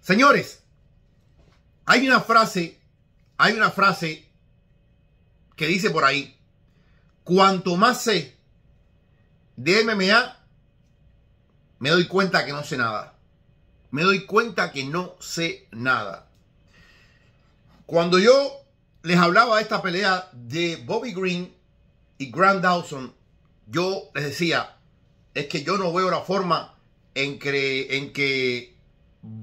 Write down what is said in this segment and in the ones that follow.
Señores, hay una frase, hay una frase que dice por ahí, cuanto más sé de MMA, me doy cuenta que no sé nada. Me doy cuenta que no sé nada. Cuando yo les hablaba de esta pelea de Bobby Green y Grant Dawson, yo les decía, es que yo no veo la forma en que, en que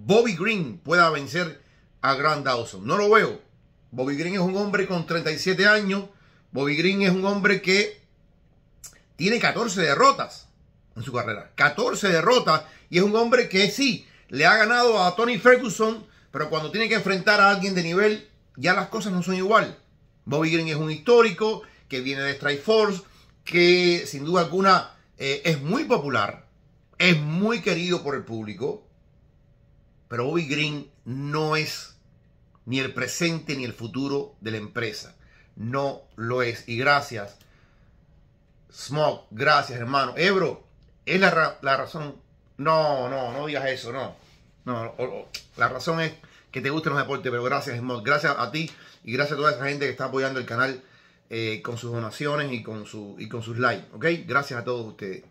Bobby Green pueda vencer a Grand Dawson. No lo veo. Bobby Green es un hombre con 37 años. Bobby Green es un hombre que tiene 14 derrotas en su carrera. 14 derrotas. Y es un hombre que sí, le ha ganado a Tony Ferguson, pero cuando tiene que enfrentar a alguien de nivel, ya las cosas no son igual. Bobby Green es un histórico que viene de Strike Force, que sin duda alguna eh, es muy popular, es muy querido por el público. Pero Bobby Green no es ni el presente ni el futuro de la empresa. No lo es. Y gracias, Smog, gracias hermano. Ebro, eh, es la, razón. No, no, no digas eso, no. No, la razón es que te gusten los deportes, pero gracias, Smog. Gracias a ti y gracias a toda esa gente que está apoyando el canal eh, con sus donaciones y con, su, y con sus likes, Gracias a todos ustedes.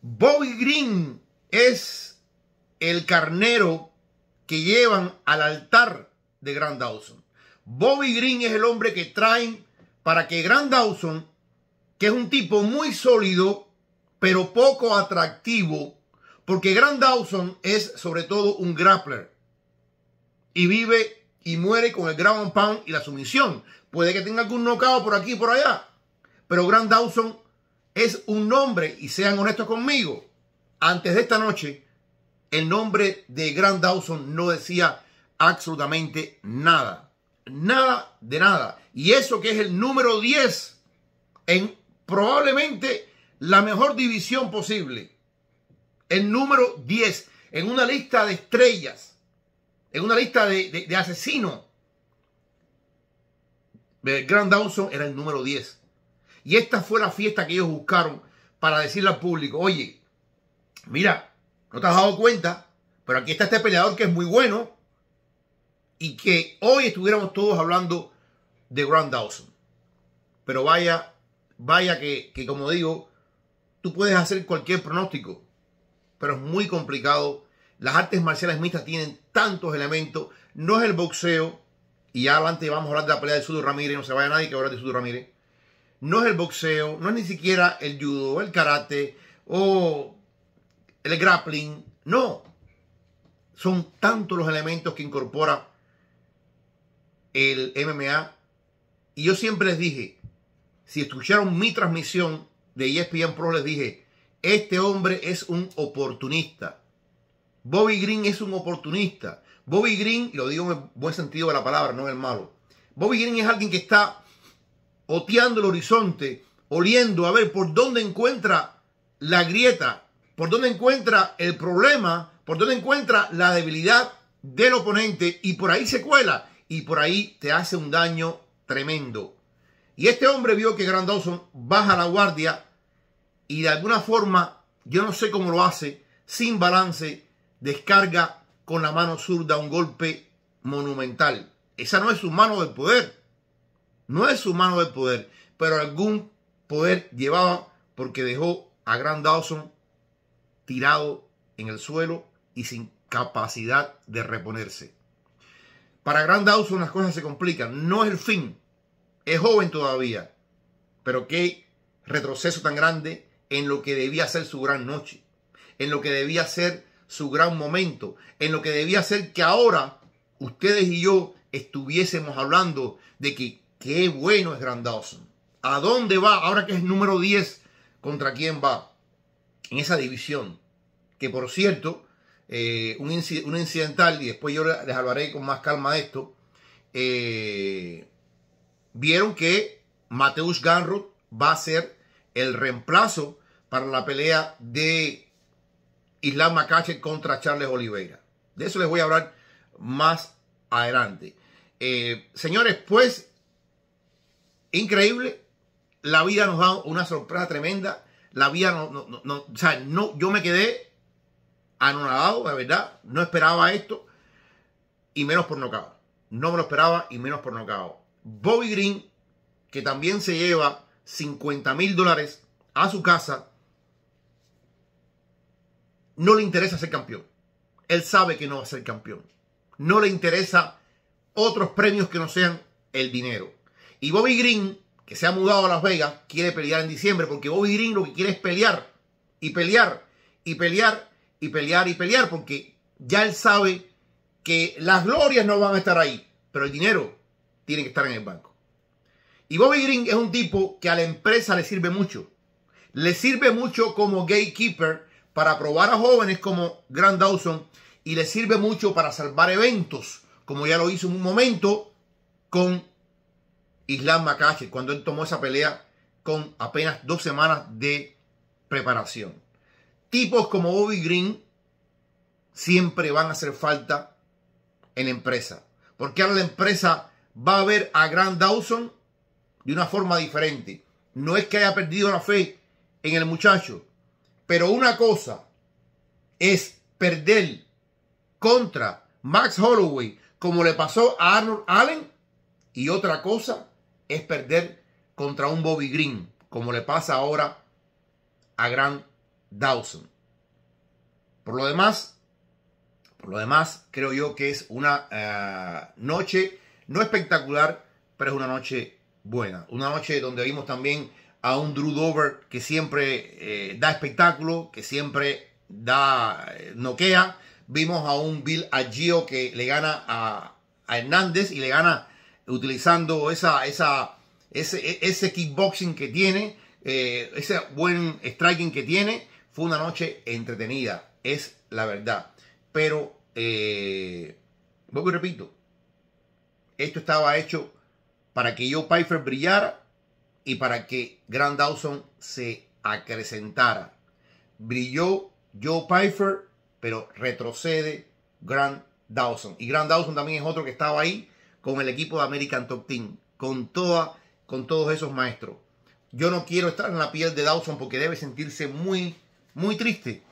Bobby Green es el carnero que llevan al altar de Grand Dawson. Bobby Green es el hombre que traen para que Grand Dawson, que es un tipo muy sólido, pero poco atractivo, porque Grand Dawson es sobre todo un grappler y vive y muere con el ground pound y la sumisión. Puede que tenga algún knockout por aquí y por allá, pero Grand Dawson es un hombre, y sean honestos conmigo. Antes de esta noche, el nombre de Grand Dawson no decía absolutamente nada. Nada de nada. Y eso que es el número 10 en probablemente la mejor división posible. El número 10 en una lista de estrellas. En una lista de, asesinos. Eh, Grand Dawson era el número 10. Y esta fue la fiesta que ellos buscaron para decirle al público, oye, mira, no te has dado cuenta, pero aquí está este peleador que es muy bueno y que hoy estuviéramos todos hablando de Grand Dawson. Pero vaya, vaya que, como digo, tú puedes hacer cualquier pronóstico, pero es muy complicado. Las artes marciales mixtas tienen tantos elementos, no es el boxeo, y ya adelante vamos a hablar de la pelea de Sudo Ramírez, no se vaya nadie que hable de Sudo Ramírez. No es el boxeo, no es ni siquiera el judo, el karate o el grappling. No. Son tantos los elementos que incorpora el MMA. Y yo siempre les dije, si escucharon mi transmisión de ESPN Pro, les dije, este hombre es un oportunista. Bobby Green es un oportunista. Bobby Green, lo digo en el buen sentido de la palabra, no en el malo. Bobby Green es alguien que está oteando el horizonte, oliendo a ver por dónde encuentra la grieta por dónde encuentra el problema, por dónde encuentra la debilidad del oponente y por ahí se cuela y por ahí te hace un daño tremendo. Y este hombre vio que Grand Dawson baja la guardia y de alguna forma, yo no sé cómo lo hace, sin balance, descarga con la mano zurda un golpe monumental. Esa no es su mano del poder. No es su mano del poder, pero algún poder llevaba porque dejó a Grand Dawson tirado en el suelo y sin capacidad de reponerse. Para Grand Dawson las cosas se complican. No es el fin. Es joven todavía. Pero qué retroceso tan grande en lo que debía ser su gran noche. En lo que debía ser su gran momento. En lo que debía ser que ahora ustedes y yo estuviésemos hablando de que qué bueno es Grand Dawson. ¿A dónde va ahora que es número 10? ¿Contra quién va? en esa división. Que por cierto, eh, un, incidental, y después yo les hablaré con más calma de esto, eh, vieron que Mateus Garrut va a ser el reemplazo para la pelea de Islam Makache contra Charles Oliveira. De eso les voy a hablar más adelante. Eh, señores, pues, increíble. La vida nos da una sorpresa tremenda la vía no, no, no, o sea, yo me quedé anonadado, de verdad, no esperaba esto, y menos por nocao. No me lo esperaba y menos por nocao. Bobby Green, que también se lleva 50 mil dólares a su casa, no le interesa ser campeón. Él sabe que no va a ser campeón. No le interesa otros premios que no sean el dinero. Y Bobby Green se ha mudado a Las Vegas, quiere pelear en diciembre porque Bobby Green lo que quiere es pelear y pelear y pelear y pelear y pelear porque ya él sabe que las glorias no van a estar ahí, pero el dinero tiene que estar en el banco. Y Bobby Green es un tipo que a la empresa le sirve mucho. Le sirve mucho como gatekeeper para probar a jóvenes como Grand Dawson y le sirve mucho para salvar eventos, como ya lo hizo en un momento con Islam Makachev cuando él tomó esa pelea con apenas dos semanas de preparación. Tipos como Bobby Green siempre van a hacer falta en la empresa. Porque ahora la empresa va a ver a Grant Dawson de una forma diferente. No es que haya perdido la fe en el muchacho. Pero una cosa es perder contra Max Holloway como le pasó a Arnold Allen. Y otra cosa es perder contra un Bobby Green, como le pasa ahora a Grant Dawson. Por lo demás, por lo demás, creo yo que es una eh, noche no espectacular, pero es una noche buena. Una noche donde vimos también a un Drew Dover que siempre eh, da espectáculo, que siempre da eh, noquea. Vimos a un Bill Agio que le gana a, a Hernández y le gana utilizando esa, esa, ese, kickboxing que tiene, eh, ese buen striking que tiene, fue una noche entretenida, es la verdad. Pero, eh, repito, esto estaba hecho para que Joe Pfeiffer brillara y para que Grand Dawson se acrecentara. Brilló Joe Pfeiffer, pero retrocede Grand Dawson. Y Grand Dawson también es otro que estaba ahí con el equipo de American Top Team, con, toda, con todos esos maestros. Yo no quiero estar en la piel de Dawson porque debe sentirse muy, muy triste,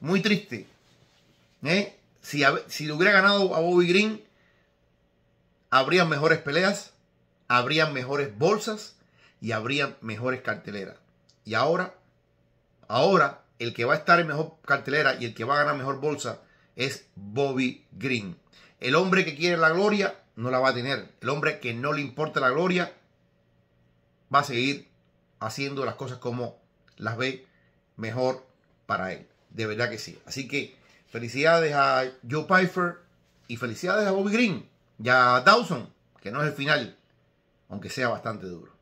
muy triste. ¿Eh? Si, si hubiera ganado a Bobby Green, habría mejores peleas, habrían mejores bolsas y habría mejores carteleras. Y ahora, ahora, el que va a estar en mejor cartelera y el que va a ganar mejor bolsa es Bobby Green. El hombre que quiere la gloria no la va a tener. El hombre que no le importa la gloria va a seguir haciendo las cosas como las ve mejor para él. De verdad que sí. Así que felicidades a Joe Pfeiffer y felicidades a Bobby Green y a Dawson, que no es el final, aunque sea bastante duro.